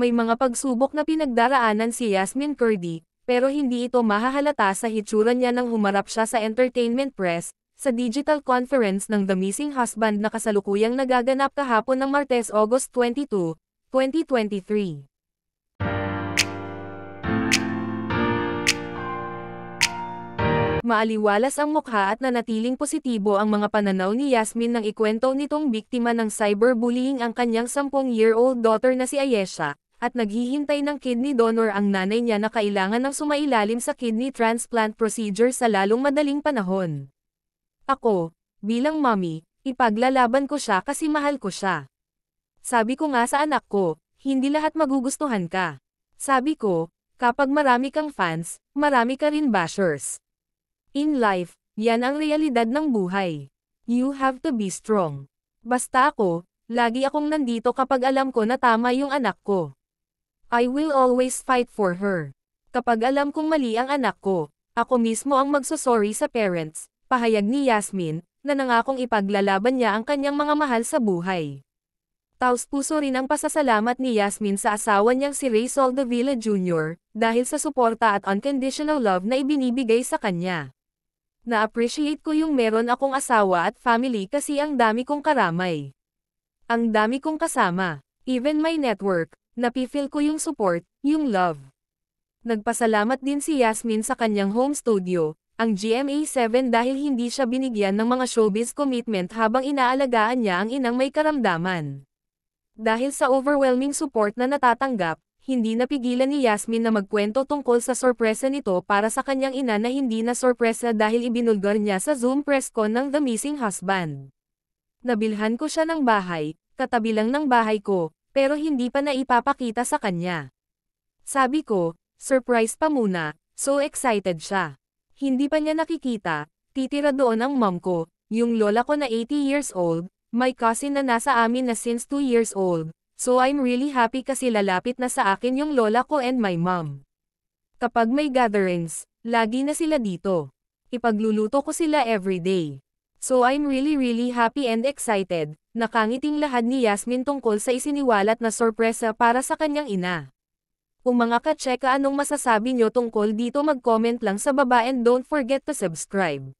may mga pagsubok na pinagdaraanan si Yasmin Kurdi, pero hindi ito mahahalata sa hitsura niya nang humarap siya sa entertainment press, sa digital conference ng The Missing Husband na kasalukuyang nagaganap kahapon ng Martes August 22, 2023. Maaliwalas ang mukha at nanatiling positibo ang mga pananaw ni Yasmin nang ikwento nitong biktima ng cyberbullying ang kanyang 10-year-old daughter na si Ayesha, at naghihintay ng kidney donor ang nanay niya na kailangan ng sumailalim sa kidney transplant procedure sa lalong madaling panahon. Ako, bilang mommy, ipaglalaban ko siya kasi mahal ko siya. Sabi ko nga sa anak ko, hindi lahat magugustuhan ka. Sabi ko, kapag marami kang fans, marami ka rin bashers. In life, yan ang realidad ng buhay. You have to be strong. Basta ako, lagi akong nandito kapag alam ko na tama yung anak ko. I will always fight for her. Kapag alam kong mali ang anak ko, ako mismo ang magsosorry sa parents, pahayag ni Yasmin, na nangakong ipaglalaban niya ang kanyang mga mahal sa buhay. Taos puso rin ang pasasalamat ni Yasmin sa asawa niyang si Ray Soldevila Jr. dahil sa suporta at unconditional love na ibinibigay sa kanya. Na-appreciate ko yung meron akong asawa at family kasi ang dami kong karamay. Ang dami kong kasama, even my network, napifil ko yung support, yung love. Nagpasalamat din si Yasmin sa kanyang home studio, ang GMA7 dahil hindi siya binigyan ng mga showbiz commitment habang inaalagaan niya ang inang may karamdaman. Dahil sa overwhelming support na natatanggap, hindi napigilan ni Yasmin na magkwento tungkol sa sorpresa nito para sa kanyang ina na hindi na sorpresa dahil ibinulgar niya sa Zoom press con ng The Missing Husband. Nabilhan ko siya ng bahay, katabilang ng bahay ko, pero hindi pa naipapakita sa kanya. Sabi ko, surprise pa muna, so excited siya. Hindi pa niya nakikita, titira doon ang mom ko, yung lola ko na 80 years old, my cousin na nasa amin na since 2 years old, so I'm really happy kasi lalapit na sa akin yung lola ko and my mom. Kapag may gatherings, lagi na sila dito. Ipagluluto ko sila everyday. So I'm really really happy and excited. Nakangiting lahad ni Yasmin tungkol sa isiniwalat na sorpresa para sa kanyang ina. Kung mga ka-cheka anong masasabi nyo tungkol dito mag-comment lang sa baba and don't forget to subscribe.